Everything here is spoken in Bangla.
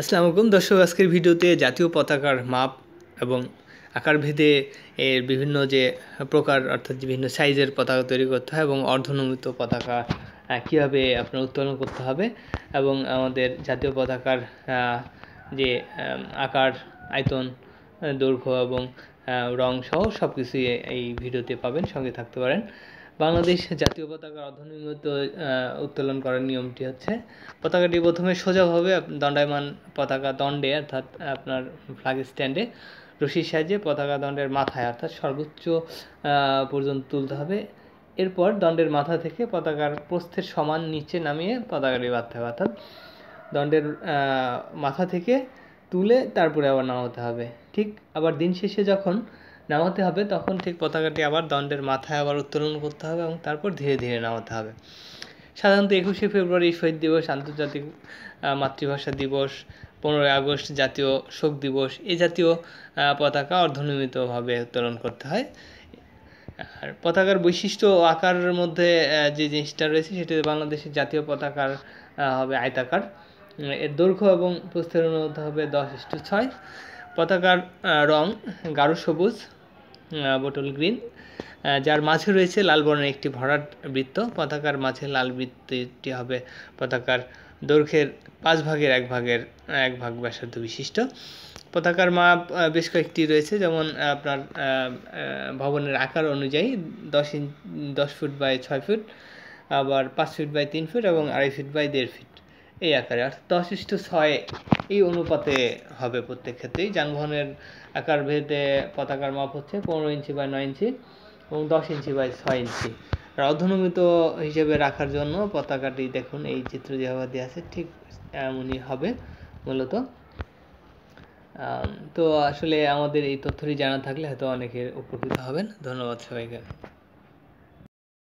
আসসালামু আলাইকুম দর্শক আজকের ভিডিওতে জাতীয় পতাকার মাপ এবং আকার ভেদে এর বিভিন্ন যে প্রকার অর্থাৎ বিভিন্ন সাইজের পতাকা তৈরি করতে হয় এবং অর্ধনমিত পতাকা কীভাবে আপনার উত্তোলন করতে হবে এবং আমাদের জাতীয় পতাকার যে আকার আয়তন দৈর্ঘ্য এবং রং সহ সব কিছুই এই ভিডিওতে পাবেন সঙ্গে থাকতে পারেন বাংলাদেশ জাতীয় পতাকার অর্ধনিমিত উত্তোলন করার নিয়মটি হচ্ছে পতাকাটি প্রথমে সোজাভাবে দণ্ডায়মান পতাকা দণ্ডে অর্থাৎ আপনার ফ্ল্যাগ স্ট্যান্ডে রশির সাহায্যে পতাকা দণ্ডের মাথায় অর্থাৎ সর্বোচ্চ পর্যন্ত তুলতে হবে এরপর দণ্ডের মাথা থেকে পতাকার প্রস্থের সমান নিচে নামিয়ে পতাকাটি বাঁধতে হবে অর্থাৎ দণ্ডের মাথা থেকে তুলে তারপরে আবার নামাতে হবে ঠিক আবার দিন শেষে যখন নামাতে হবে তখন ঠিক পতাকাটি আবার দণ্ডের মাথায় আবার উত্তোলন করতে হবে এবং তারপর ধীরে ধীরে নামাতে হবে সাধারণত একুশে ফেব্রুয়ারি শহীদ দিবস আন্তর্জাতিক মাতৃভাষা দিবস পনেরোই আগস্ট জাতীয় শোক দিবস এ জাতীয় পতাকা অর্ধনিয়মিতভাবে উত্তোলন করতে হয় আর পতাকার বৈশিষ্ট্য আকারের মধ্যে যে জিনিসটা রয়েছে সেটি বাংলাদেশের জাতীয় পতাকার হবে আয়তাকার এর দৈর্ঘ্য এবং প্রস্থের মধ্যে হবে দশ ইস্টু ছয় পতাকার রং গাঢ় সবুজ বোটল গ্রিন যার মাঝে রয়েছে লাল বর্ণের একটি ভরাট বৃত্ত পতাকার মাঝে লাল বৃত্তটি হবে পতাকার দৈর্ঘ্যের পাঁচ ভাগের এক ভাগের এক ভাগ ব্যাসার্ধ বিশিষ্ট পতাকার মাপ বেশ কয়েকটি রয়েছে যেমন আপনার ভবনের আকার অনুযায়ী দশ ইঞ্চ দশ ফুট বাই ছয় ফুট আবার পাঁচ ফুট বাই তিন ফুট এবং আড়াই ফুট বাই দেড় ফিট এই আকারে অর্থাৎ দশ ইস্টু ছয় এই অনুপাতে হবে প্রত্যেক ক্ষেত্রেই যানবাহনের আকার ভেদে পতাকার মাপ হচ্ছে পনেরো ইঞ্চি বাই নয় ইঞ্চি এবং দশ ইঞ্চি বাই ছয় ইঞ্চি আর অধনুমিত হিসেবে রাখার জন্য পতাকাটি দেখুন এই চিত্র যেভাবে দেওয়া আছে ঠিক এমনই হবে মূলত তো আসলে আমাদের এই তথ্যটি জানা থাকলে হয়তো অনেকের উপকৃত হবেন ধন্যবাদ সবাইকে